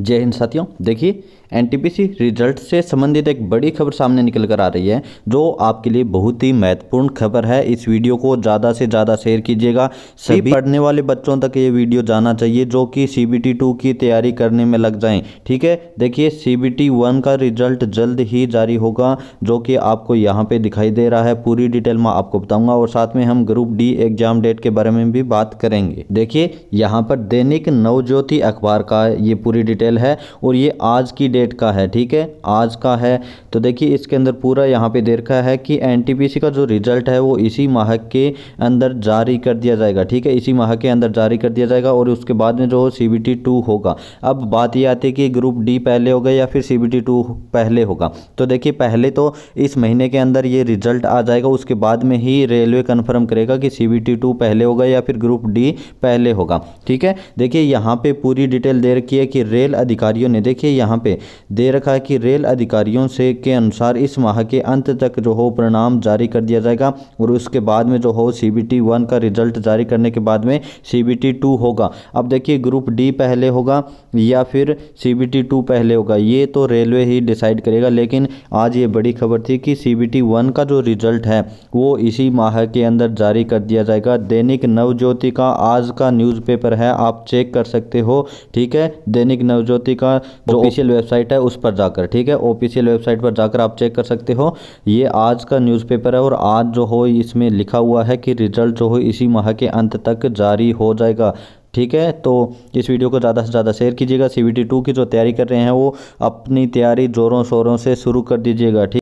जय हिंद साथियों देखिए एनटीपीसी रिजल्ट से संबंधित एक बड़ी खबर सामने निकल कर आ रही है जो आपके लिए बहुत ही महत्वपूर्ण खबर है इस वीडियो को ज़्यादा से ज़्यादा शेयर कीजिएगा सभी पढ़ने वाले बच्चों तक ये वीडियो जाना चाहिए जो कि सी बी की तैयारी करने में लग जाएं ठीक है देखिए सी बी टी का रिजल्ट जल्द ही जारी होगा जो कि आपको यहाँ पर दिखाई दे रहा है पूरी डिटेल मैं आपको बताऊँगा और साथ में हम ग्रुप डी एग्जाम डेट के बारे में भी बात करेंगे देखिए यहाँ पर दैनिक नवज्योति अखबार का ये पूरी डिटेल डिटेल है और ये आज की डेट का है ठीक है आज का है तो देखिए इसके अंदर पूरा यहाँ पे दे रखा है कि एन का जो रिजल्ट है वो इसी माह के अंदर जारी कर दिया जाएगा ठीक है इसी माह के अंदर जारी कर दिया जाएगा और उसके बाद में जो हो सी बी होगा अब बात ये आती है कि ग्रुप डी पहले होगा या फिर सी बी पहले होगा तो देखिए पहले तो इस महीने के अंदर ये रिजल्ट आ जाएगा उसके बाद में ही रेलवे कन्फर्म करेगा कि सी बी पहले होगा या फिर ग्रुप डी पहले होगा ठीक है देखिए यहाँ पे पूरी डिटेल दे रखी है कि रेल अधिकारियों ने देखिए यहाँ पे दे रखा है कि रेल अधिकारियों से के अनुसार इस माह के अंत तक जो हो परिणाम जारी कर दिया जाएगा और उसके बाद में जो हो सी बी टी वन का रिजल्ट जारी करने के बाद में सी बी टी टू होगा अब देखिए ग्रुप डी पहले होगा या फिर सी बी टी टू पहले होगा ये तो रेलवे ही डिसाइड करेगा लेकिन आज ये बड़ी खबर थी कि सी बी टी वन का जो रिजल्ट है वो इसी माह के अंदर जारी कर दिया जाएगा दैनिक नवज्योति का आज का न्यूज़पेपर है आप चेक कर सकते हो ठीक है दैनिक नव ज्योति का जो ऑफिशियल वेबसाइट है उस पर जाकर ठीक है ऑफिशियल वेबसाइट पर जाकर आप चेक कर सकते हो ये आज का न्यूज़पेपर है और आज जो हो इसमें लिखा हुआ है कि रिजल्ट जो हो इसी माह के अंत तक जारी हो जाएगा ठीक है तो इस वीडियो को ज़्यादा से ज़्यादा शेयर कीजिएगा सी टू की जो तैयारी कर रहे हैं वो अपनी तैयारी ज़ोरों शोरों से शुरू कर दीजिएगा ठीक